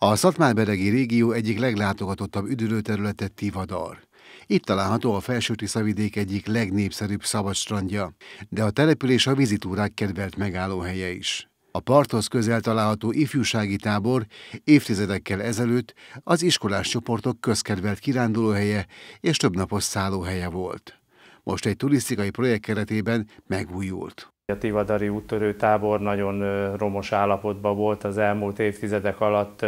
A Szatmárberegi régió egyik leglátogatottabb üdülőterülete Tivadar. Itt található a felső szavidék egyik legnépszerűbb szabadstrandja, de a település a vizitúrák kedvelt megállóhelye is. A parthoz közel található ifjúsági tábor évtizedekkel ezelőtt az iskolás csoportok közkedvelt kirándulóhelye és többnapos szállóhelye volt. Most egy turisztikai projekt keretében megújult. A Tivadari úttörő tábor nagyon romos állapotban volt az elmúlt évtizedek alatt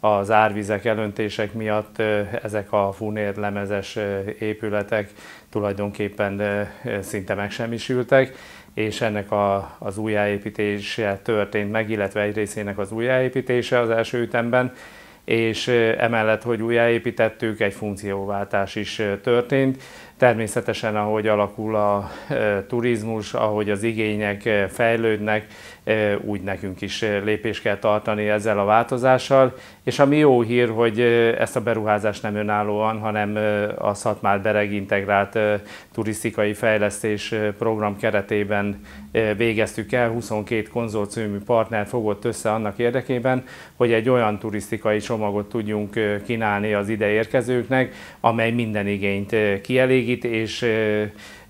az árvizek, elöntések miatt ezek a funérlemezes épületek tulajdonképpen szinte megsemmisültek, és ennek a, az újjáépítése történt meg, illetve egy részének az újjáépítése az első ütemben, és emellett, hogy újjáépítettük, egy funkcióváltás is történt. Természetesen, ahogy alakul a turizmus, ahogy az igények fejlődnek, úgy nekünk is lépést kell tartani ezzel a változással. És ami jó hír, hogy ezt a beruházást nem önállóan, hanem a Szatmár Bereg integrált turisztikai fejlesztés program keretében végeztük el. 22 konzorciumi partner fogott össze annak érdekében, hogy egy olyan turisztikai csomagot tudjunk kínálni az ideérkezőknek, amely minden igényt kielégít végét, és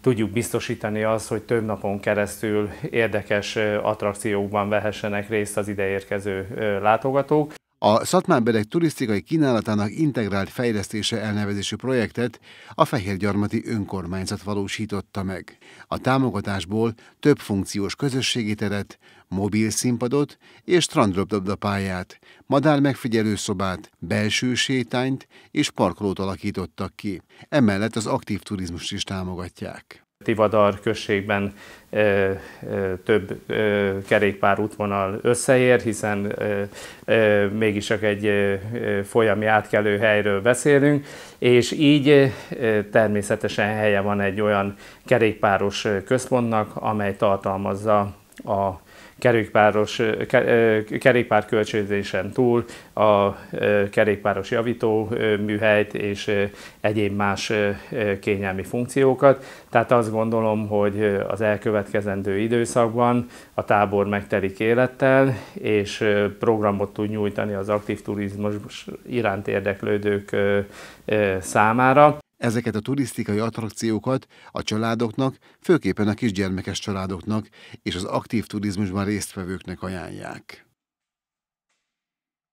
tudjuk biztosítani azt, hogy több napon keresztül érdekes attrakciókban vehessenek részt az ideérkező látogatók a Szatmárbedek turisztikai kínálatának integrált fejlesztése elnevezésű projektet a Fehérgyarmati önkormányzat valósította meg. A támogatásból több funkciós közösségi teret, mobil színpadot és strandrobdobda pályát, madár megfigyelő szobát, belső sétányt és parkolót alakítottak ki. Emellett az aktív turizmust is támogatják. Tivadar községben több kerékpár útvonal összeér, hiszen mégis csak egy folyami átkelő helyről beszélünk, és így természetesen helye van egy olyan kerékpáros központnak, amely tartalmazza a kerékpáros, kerékpár kölcsönzésen túl a kerékpáros javító műhelyt és egyéb más kényelmi funkciókat. Tehát azt gondolom, hogy az elkövetkezendő időszakban a tábor megtelik élettel, és programot tud nyújtani az aktív turizmus iránt érdeklődők számára. Ezeket a turisztikai attrakciókat a családoknak, főképpen a kisgyermekes családoknak és az aktív turizmusban résztvevőknek ajánlják.